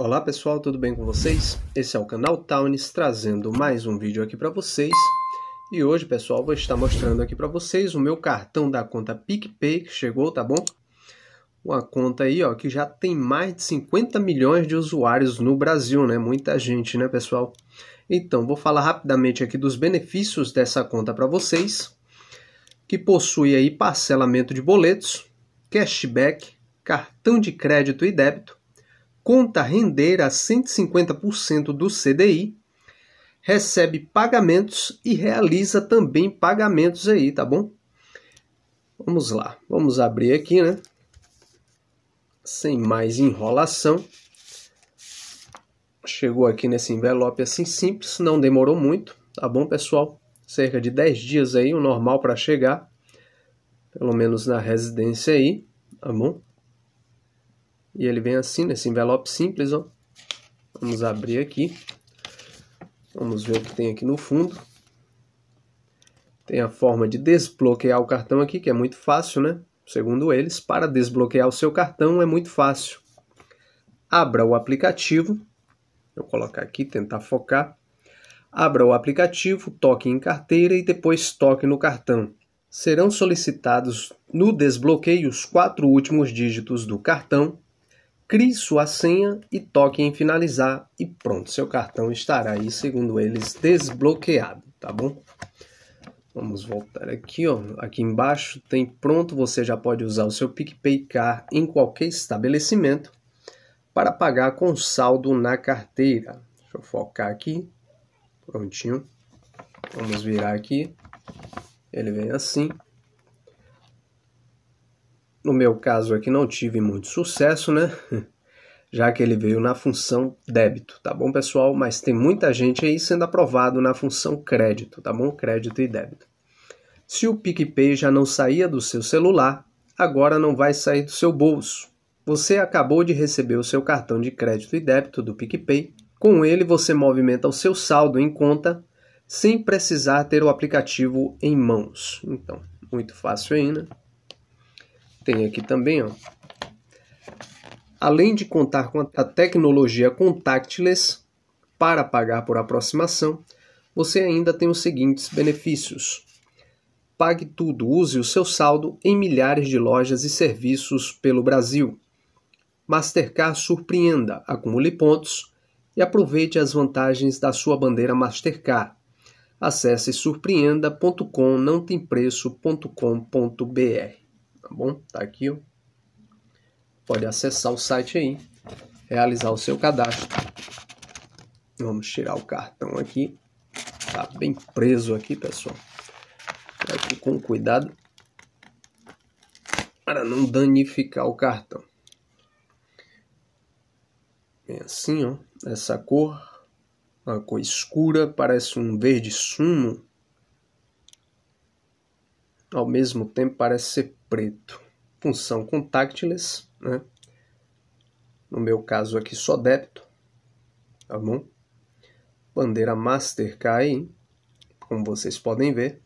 Olá pessoal, tudo bem com vocês? Esse é o canal Towns trazendo mais um vídeo aqui para vocês. E hoje, pessoal, vou estar mostrando aqui para vocês o meu cartão da conta PicPay que chegou, tá bom? Uma conta aí, ó, que já tem mais de 50 milhões de usuários no Brasil, né? Muita gente, né, pessoal? Então, vou falar rapidamente aqui dos benefícios dessa conta para vocês, que possui aí parcelamento de boletos, cashback, cartão de crédito e débito, conta render a 150% do CDI, recebe pagamentos e realiza também pagamentos aí, tá bom? Vamos lá, vamos abrir aqui, né? Sem mais enrolação. Chegou aqui nesse envelope assim simples, não demorou muito, tá bom, pessoal? Cerca de 10 dias aí, o normal para chegar, pelo menos na residência aí, tá bom? E ele vem assim, nesse envelope simples, ó. Vamos abrir aqui. Vamos ver o que tem aqui no fundo. Tem a forma de desbloquear o cartão aqui, que é muito fácil, né? Segundo eles, para desbloquear o seu cartão é muito fácil. Abra o aplicativo. Vou colocar aqui, tentar focar. Abra o aplicativo, toque em carteira e depois toque no cartão. Serão solicitados no desbloqueio os quatro últimos dígitos do cartão crie sua senha e toque em finalizar e pronto, seu cartão estará aí, segundo eles, desbloqueado, tá bom? Vamos voltar aqui, ó. Aqui embaixo tem pronto, você já pode usar o seu PicPay Car em qualquer estabelecimento para pagar com saldo na carteira. Deixa eu focar aqui. Prontinho. Vamos virar aqui. Ele vem assim no meu caso aqui não tive muito sucesso, né? Já que ele veio na função débito, tá bom, pessoal? Mas tem muita gente aí sendo aprovado na função crédito, tá bom? Crédito e débito. Se o PicPay já não saía do seu celular, agora não vai sair do seu bolso. Você acabou de receber o seu cartão de crédito e débito do PicPay. Com ele, você movimenta o seu saldo em conta sem precisar ter o aplicativo em mãos. Então, muito fácil ainda. Né? tem aqui também, ó. Além de contar com a tecnologia contactless para pagar por aproximação, você ainda tem os seguintes benefícios. Pague tudo, use o seu saldo em milhares de lojas e serviços pelo Brasil. Mastercard surpreenda, acumule pontos e aproveite as vantagens da sua bandeira Mastercard. Acesse surpreenda.com não tem preço.com.br tá bom? Tá aqui, ó. Pode acessar o site aí, realizar o seu cadastro. Vamos tirar o cartão aqui. Tá bem preso aqui, pessoal. Aqui com cuidado para não danificar o cartão. Bem é assim, ó, essa cor, uma cor escura, parece um verde sumo, ao mesmo tempo parece ser preto. Função contactless, né? No meu caso aqui só débito, tá bom? Bandeira Mastercard, como vocês podem ver.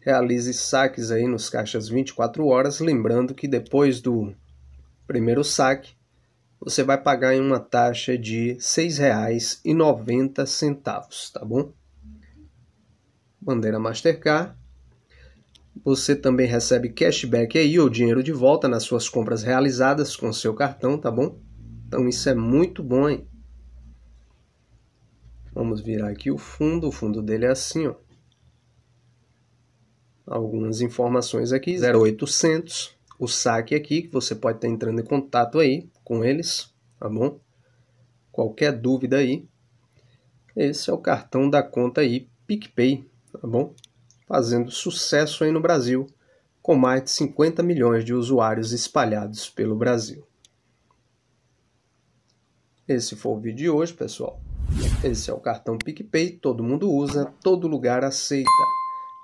Realize saques aí nos caixas 24 horas, lembrando que depois do primeiro saque, você vai pagar em uma taxa de R$ 6,90, tá bom? Bandeira Mastercard você também recebe cashback aí, ou dinheiro de volta nas suas compras realizadas com seu cartão, tá bom? Então isso é muito bom, hein? Vamos virar aqui o fundo, o fundo dele é assim, ó. Algumas informações aqui, 0800, o saque aqui, que você pode estar entrando em contato aí com eles, tá bom? Qualquer dúvida aí, esse é o cartão da conta aí, PicPay, tá bom? fazendo sucesso aí no Brasil, com mais de 50 milhões de usuários espalhados pelo Brasil. Esse foi o vídeo de hoje, pessoal. Esse é o cartão PicPay, todo mundo usa, todo lugar aceita.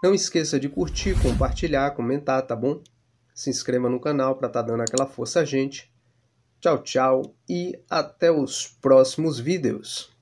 Não esqueça de curtir, compartilhar, comentar, tá bom? Se inscreva no canal para estar tá dando aquela força a gente. Tchau, tchau e até os próximos vídeos.